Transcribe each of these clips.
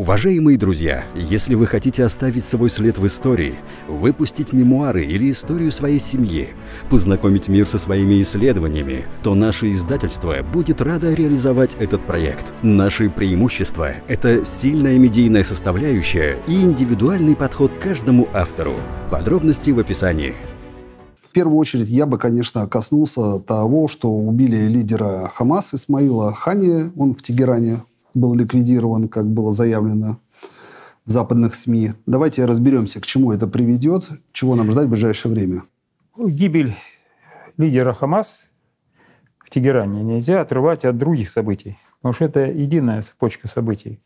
Уважаемые друзья, если вы хотите оставить свой след в истории, выпустить мемуары или историю своей семьи, познакомить мир со своими исследованиями, то наше издательство будет радо реализовать этот проект. Наши преимущества – это сильная медийная составляющая и индивидуальный подход к каждому автору. Подробности в описании. В первую очередь я бы, конечно, коснулся того, что убили лидера Хамас Исмаила Хани, он в Тегеране был ликвидирован, как было заявлено в западных СМИ. Давайте разберемся, к чему это приведет, чего нам ждать в ближайшее время. Ну, гибель лидера Хамас в Тегеране нельзя отрывать от других событий, потому что это единая цепочка событий.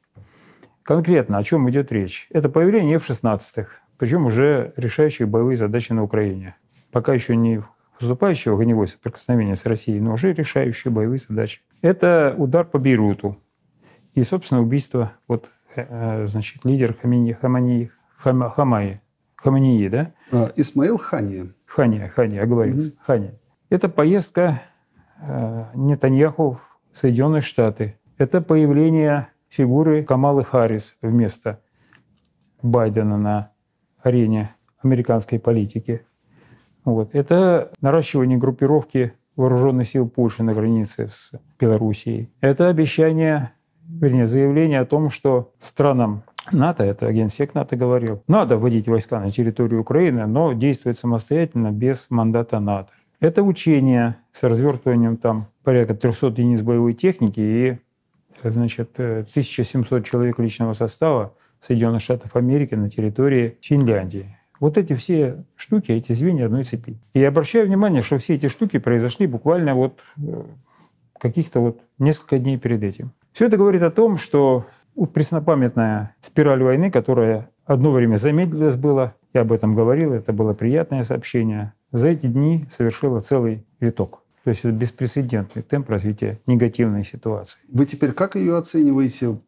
Конкретно о чем идет речь? Это появление F-16, причем уже решающие боевые задачи на Украине. Пока еще не выступающего в огневое соприкосновение с Россией, но уже решающие боевые задачи. Это удар по Бейруту, и, собственно, убийство вот, э, э, значит, лидер Хамини, Хамани, Хама, Хамаи, Хамании, да? А, Исмаил Хани. Хани, Хани, оговорился. А угу. Хани. Это поездка э, Нетаньяху в Соединенные Штаты. Это появление фигуры Камалы Харрис вместо Байдена на арене американской политики. Вот. Это наращивание группировки вооруженных сил Польши на границе с Белоруссией. Это обещание вернее, заявление о том, что странам НАТО, это агентсек НАТО говорил, надо вводить войска на территорию Украины, но действовать самостоятельно без мандата НАТО. Это учение с развертыванием там порядка 300 единиц боевой техники и значит, 1700 э, человек личного состава Соединенных Штатов Америки на территории Финляндии. Вот эти все штуки, эти звенья одной цепи. И я обращаю внимание, что все эти штуки произошли буквально вот э, каких-то вот несколько дней перед этим. Все это говорит о том, что преснопамятная спираль войны, которая одно время замедлилась была, я об этом говорил, это было приятное сообщение, за эти дни совершила целый виток. То есть это беспрецедентный темп развития негативной ситуации. Вы теперь как ее оцениваете?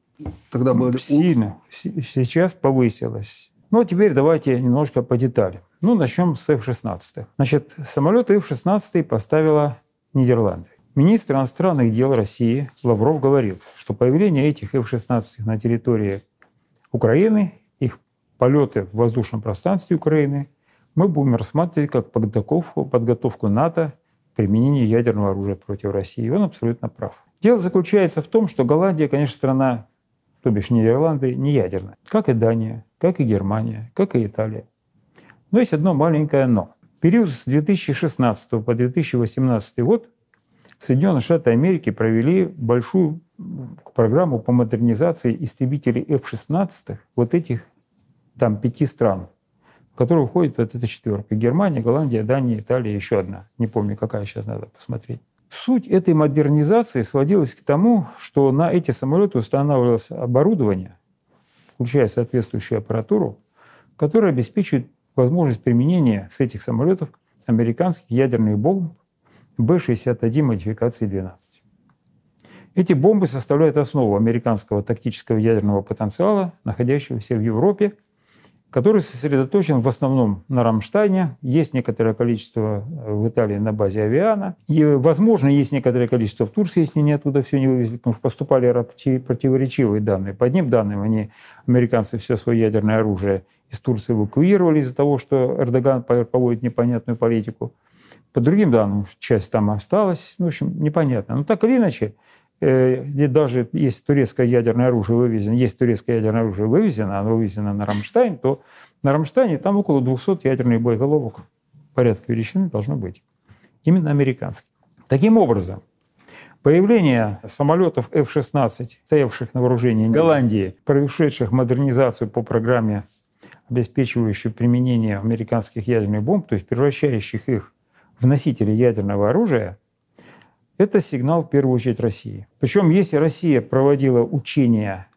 Тогда ну, было... Сильно. Сейчас повысилось. Ну, а теперь давайте немножко по деталям. Ну, начнем с F-16. Значит, самолеты F-16 поставила Нидерланды. Министр иностранных дел России Лавров говорил, что появление этих F-16 на территории Украины, их полеты в воздушном пространстве Украины, мы будем рассматривать как подготовку, подготовку НАТО к применению ядерного оружия против России. И он абсолютно прав. Дело заключается в том, что Голландия, конечно, страна, то бишь Нидерланды, не ядерная. Как и Дания, как и Германия, как и Италия. Но есть одно маленькое «но». В период с 2016 по 2018 год Соединенные Штаты Америки провели большую программу по модернизации истребителей F-16 вот этих там пяти стран, в которые уходит вот эта четверка. Германия, Голландия, Дания, Италия, еще одна. Не помню, какая сейчас надо посмотреть. Суть этой модернизации сводилась к тому, что на эти самолеты устанавливалось оборудование, включая соответствующую аппаратуру, которая обеспечивает возможность применения с этих самолетов американских ядерных бомб Б-61 модификации 12. Эти бомбы составляют основу американского тактического ядерного потенциала, находящегося в Европе, который сосредоточен в основном на Рамштайне. Есть некоторое количество э, в Италии на базе Авиана. И, возможно, есть некоторое количество в Турции, если они оттуда все не вывезли, потому что поступали противоречивые данные. По одним данным, они, американцы, все свое ядерное оружие из Турции эвакуировали из-за того, что Эрдоган проводит непонятную политику – по другим данным, ну, часть там осталась. Ну, в общем, непонятно. Но так или иначе, э, где даже если турецкое ядерное оружие вывезено, есть турецкое ядерное оружие вывезено, оно вывезено на Рамштайн, то на Рамштайне там около 200 ядерных боеголовок порядка величины должно быть. Именно американских. Таким образом, появление самолетов F-16, стоявших на вооружении Голландии, прошедших модернизацию по программе, обеспечивающую применение американских ядерных бомб, то есть превращающих их в носителе ядерного оружия, это сигнал в первую очередь России. Причем если Россия проводила учения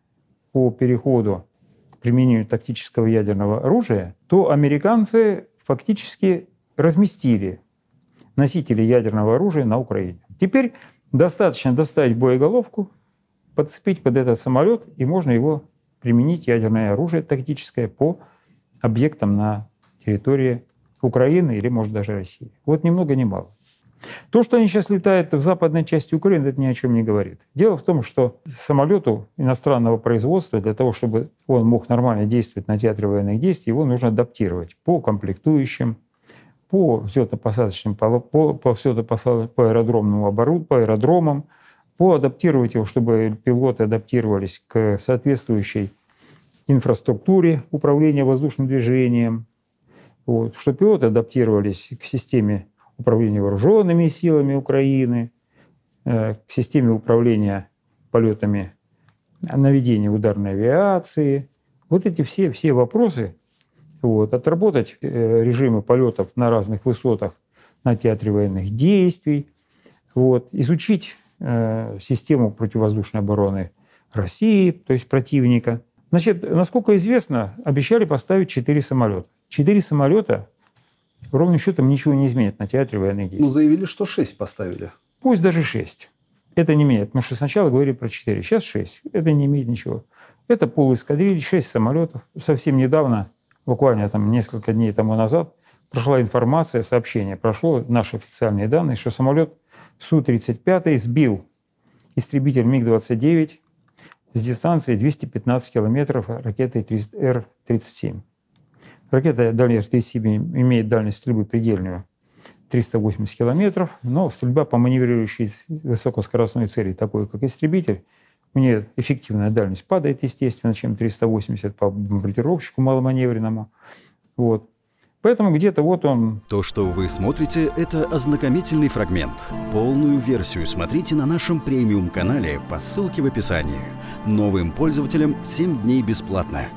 по переходу к применению тактического ядерного оружия, то американцы фактически разместили носители ядерного оружия на Украине. Теперь достаточно доставить боеголовку, подцепить под этот самолет, и можно его применить ядерное оружие тактическое по объектам на территории Украины или, может, даже России. Вот ни много ни мало. То, что они сейчас летают в западной части Украины, это ни о чем не говорит. Дело в том, что самолету иностранного производства для того, чтобы он мог нормально действовать на театре военных действий, его нужно адаптировать по комплектующим, по взлетно-посадочным, по, по, по, по аэродромному оборудованию, по аэродромам, по адаптировать его, чтобы пилоты адаптировались к соответствующей инфраструктуре управления воздушным движением, вот, что пилоты адаптировались к системе управления вооруженными силами Украины, э, к системе управления полетами наведения ударной авиации. Вот эти все, все вопросы, вот, отработать э, режимы полетов на разных высотах на театре военных действий, вот, изучить э, систему противовоздушной обороны России, то есть противника. Значит, насколько известно, обещали поставить 4 самолета. Четыре самолета ровным счетом ничего не изменит на театре военных ну, действий. Ну, заявили, что шесть поставили. Пусть даже шесть. Это не меняет, потому что сначала говорили про четыре, сейчас шесть. Это не имеет ничего. Это полуэскадриль, шесть самолетов. Совсем недавно, буквально там несколько дней тому назад, прошла информация, сообщение, прошло наши официальные данные, что самолет Су-35 сбил истребитель МиГ-29 с дистанции 215 километров ракетой Р-37. Ракета дальней РТС-7 имеет дальность стрельбы предельную 380 километров, но стрельба по маневрирующей высокоскоростной цели, такой как истребитель, у нее эффективная дальность падает, естественно, чем 380 по бомбардировщику маломаневренному. Вот. Поэтому где-то вот он... То, что вы смотрите, это ознакомительный фрагмент. Полную версию смотрите на нашем премиум-канале по ссылке в описании. Новым пользователям 7 дней бесплатно.